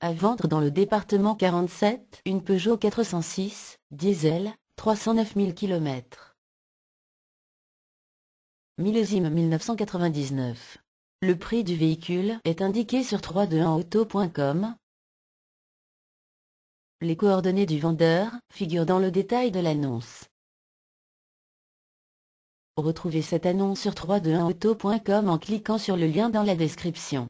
À vendre dans le département 47, une Peugeot 406, diesel, 309 000 km. Millésime 1999. Le prix du véhicule est indiqué sur 321auto.com. Les coordonnées du vendeur figurent dans le détail de l'annonce. Retrouvez cette annonce sur 321auto.com en cliquant sur le lien dans la description.